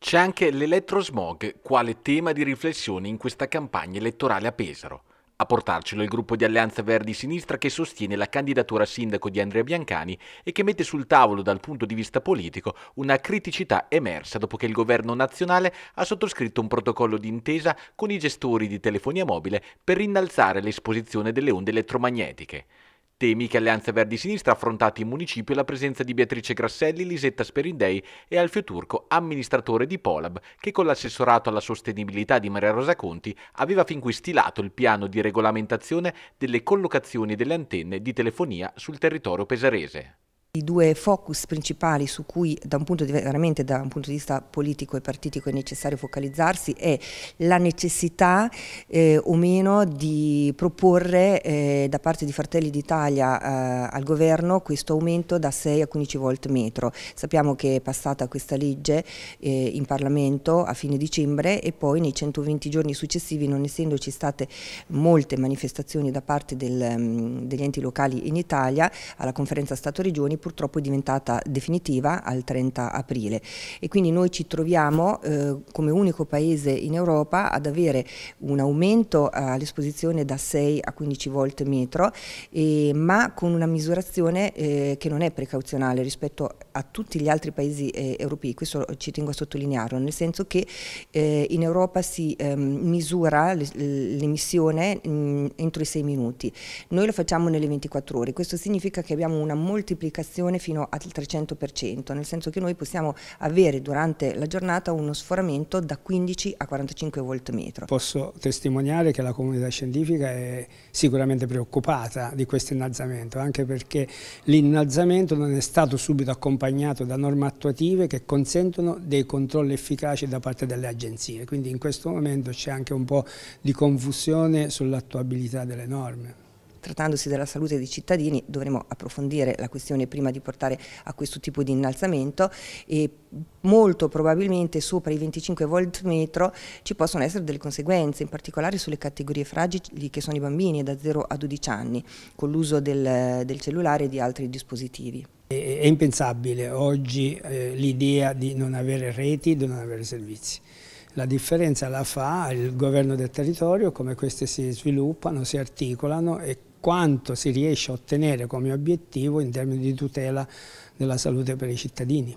C'è anche l'elettrosmog quale tema di riflessione in questa campagna elettorale a Pesaro. A portarcelo il gruppo di Alleanza Verdi Sinistra che sostiene la candidatura a sindaco di Andrea Biancani e che mette sul tavolo dal punto di vista politico una criticità emersa dopo che il governo nazionale ha sottoscritto un protocollo d'intesa con i gestori di telefonia mobile per innalzare l'esposizione delle onde elettromagnetiche. Temi che Alleanza Verdi Sinistra ha affrontato in municipio la presenza di Beatrice Grasselli, Lisetta Sperindei e Alfio Turco, amministratore di Polab, che con l'assessorato alla sostenibilità di Maria Rosa Conti aveva fin qui stilato il piano di regolamentazione delle collocazioni delle antenne di telefonia sul territorio pesarese. I due focus principali su cui da un, di, da un punto di, vista politico e partitico è necessario focalizzarsi è la necessità eh, o meno di proporre eh, da parte di Fratelli d'Italia eh, al governo questo aumento da 6 a 15 volt metro. Sappiamo che è passata questa legge eh, in Parlamento a fine dicembre e poi nei 120 giorni successivi non essendoci state molte manifestazioni da parte del, mm, degli enti locali in Italia alla conferenza Stato-Regioni purtroppo è diventata definitiva al 30 aprile e quindi noi ci troviamo eh, come unico paese in Europa ad avere un aumento eh, all'esposizione da 6 a 15 volt metro eh, ma con una misurazione eh, che non è precauzionale rispetto a tutti gli altri paesi eh, europei, questo ci tengo a sottolinearlo, nel senso che eh, in Europa si ehm, misura l'emissione mm, entro i 6 minuti, noi lo facciamo nelle 24 ore, questo significa che abbiamo una moltiplicazione prestazione fino al 300%, nel senso che noi possiamo avere durante la giornata uno sforamento da 15 a 45 volt metro. Posso testimoniare che la comunità scientifica è sicuramente preoccupata di questo innalzamento, anche perché l'innalzamento non è stato subito accompagnato da norme attuative che consentono dei controlli efficaci da parte delle agenzie, quindi in questo momento c'è anche un po' di confusione sull'attuabilità delle norme trattandosi della salute dei cittadini dovremo approfondire la questione prima di portare a questo tipo di innalzamento e molto probabilmente sopra i 25 volt metro ci possono essere delle conseguenze, in particolare sulle categorie fragili che sono i bambini da 0 a 12 anni, con l'uso del, del cellulare e di altri dispositivi. È impensabile oggi eh, l'idea di non avere reti, di non avere servizi. La differenza la fa il governo del territorio, come queste si sviluppano, si articolano e quanto si riesce a ottenere come obiettivo in termini di tutela della salute per i cittadini.